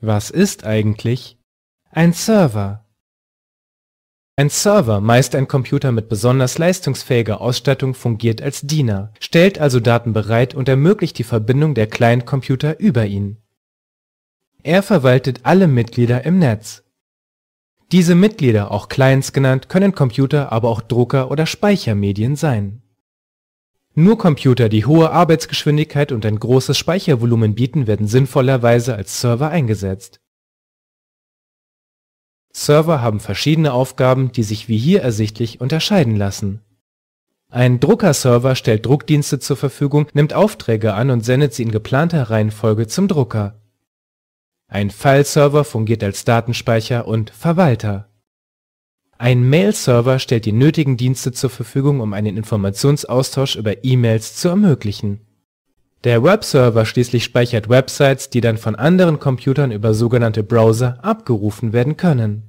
Was ist eigentlich ein Server? Ein Server, meist ein Computer mit besonders leistungsfähiger Ausstattung, fungiert als Diener, stellt also Daten bereit und ermöglicht die Verbindung der Client-Computer über ihn. Er verwaltet alle Mitglieder im Netz. Diese Mitglieder, auch Clients genannt, können Computer, aber auch Drucker oder Speichermedien sein nur Computer, die hohe Arbeitsgeschwindigkeit und ein großes Speichervolumen bieten, werden sinnvollerweise als Server eingesetzt. Server haben verschiedene Aufgaben, die sich wie hier ersichtlich unterscheiden lassen. Ein Druckerserver stellt Druckdienste zur Verfügung, nimmt Aufträge an und sendet sie in geplanter Reihenfolge zum Drucker. Ein Fileserver fungiert als Datenspeicher und Verwalter ein Mail-Server stellt die nötigen Dienste zur Verfügung, um einen Informationsaustausch über E-Mails zu ermöglichen. Der Webserver schließlich speichert Websites, die dann von anderen Computern über sogenannte Browser abgerufen werden können